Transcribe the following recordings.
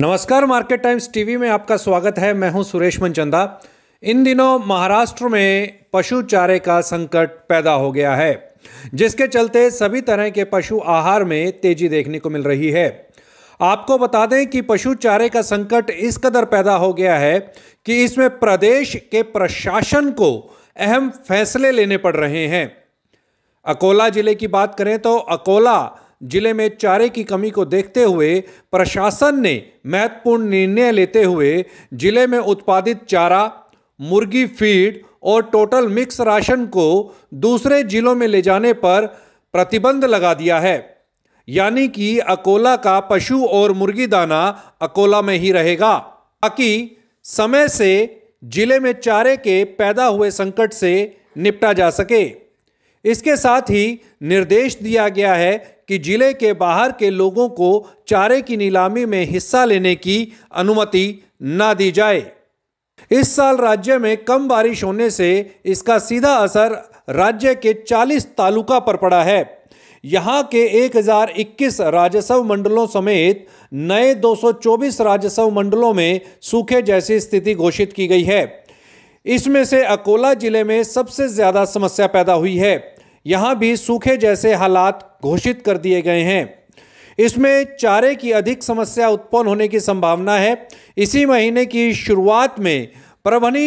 नमस्कार market times TV में आपका स्वागत है मैं हूं सुरेश मनचंदा इन दिनों महाराष्ट्र में पशु चारे का संकट पैदा हो गया है जिसके चलते सभी तरह के पशु आहार में तेजी देखने को मिल रही है आपको बता दें कि पशु चारे का संकट इस कदर पैदा हो गया है कि इसमें प्रदेश के प्रशासन को अहम फैसले लेने पड़ रहे हैं अकोला जिले की बात करें तो अकोला जिले में चारे की कमी को देखते हुए प्रशासन ने महत्वपूर्ण निर्णय लेते हुए जिले में उत्पादित चारा मुर्गी फीड और टोटल मिक्स राशन को दूसरे जिलों में ले जाने पर प्रतिबंध लगा दिया है यानी कि अकोला का पशु और मुर्गी दाना अकोला में ही रहेगा ताकि समय से जिले में चारे के पैदा हुए संकट से निपटा जा सके इसके साथ ही निर्देश दिया गया है कि जिले के बाहर के लोगों को चारे की नीलामी में हिस्सा लेने की अनुमति न दी जाए इस साल राज्य में कम बारिश होने से इसका सीधा असर राज्य के 40 तालुका पर पड़ा है यहाँ के 1021 राजस्व मंडलों समेत नए 224 राजस्व मंडलों में सूखे जैसी स्थिति घोषित की गई है इसमें से अकोला ज़िले में सबसे ज़्यादा समस्या पैदा हुई है यहाँ भी सूखे जैसे हालात घोषित कर दिए गए हैं इसमें चारे की अधिक समस्या उत्पन्न होने की संभावना है इसी महीने की शुरुआत में परभनी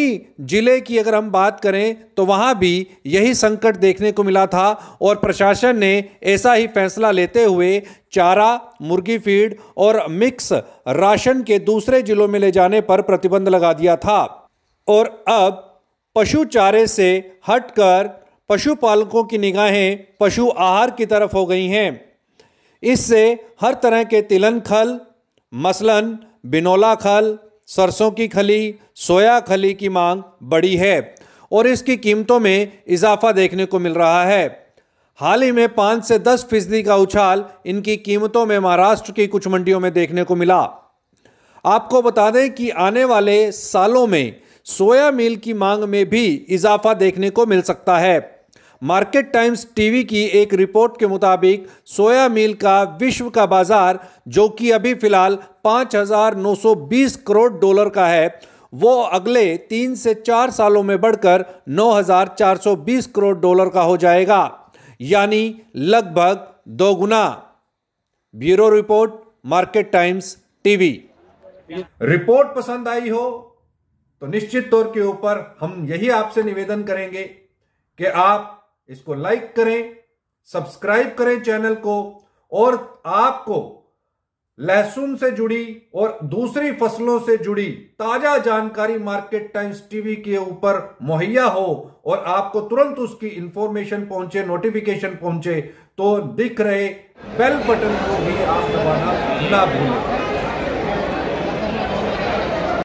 जिले की अगर हम बात करें तो वहाँ भी यही संकट देखने को मिला था और प्रशासन ने ऐसा ही फैसला लेते हुए चारा मुर्गी फीड और मिक्स राशन के दूसरे जिलों में ले जाने पर प्रतिबंध लगा दिया था और अब पशु चारे से हटकर पशुपालकों की निगाहें पशु आहार की तरफ हो गई हैं इससे हर तरह के तिलन खल मसलन बिनोला खल सरसों की खली सोया खली की मांग बढ़ी है और इसकी कीमतों में इजाफा देखने को मिल रहा है हाल ही में पाँच से दस फीसदी का उछाल इनकी कीमतों में महाराष्ट्र की कुछ मंडियों में देखने को मिला आपको बता दें कि आने वाले सालों में सोया मिल की मांग में भी इजाफा देखने को मिल सकता है मार्केट टाइम्स टीवी की एक रिपोर्ट के मुताबिक सोया मिल का विश्व का बाजार जो कि अभी फिलहाल 5,920 करोड़ डॉलर का है वो अगले तीन से चार सालों में बढ़कर 9,420 करोड़ डॉलर का हो जाएगा यानी लगभग दोगुना bureau report market times TV report पसंद आई हो तो निश्चित तौर के ऊपर हम यही आपसे निवेदन करेंगे कि आप इसको लाइक करें सब्सक्राइब करें चैनल को और आपको लहसुन से जुड़ी और दूसरी फसलों से जुड़ी ताजा जानकारी मार्केट टाइम्स टीवी के ऊपर मुहैया हो और आपको तुरंत उसकी इंफॉर्मेशन पहुंचे नोटिफिकेशन पहुंचे तो दिख रहे बेल बटन को भी आप दबाना ना भूलें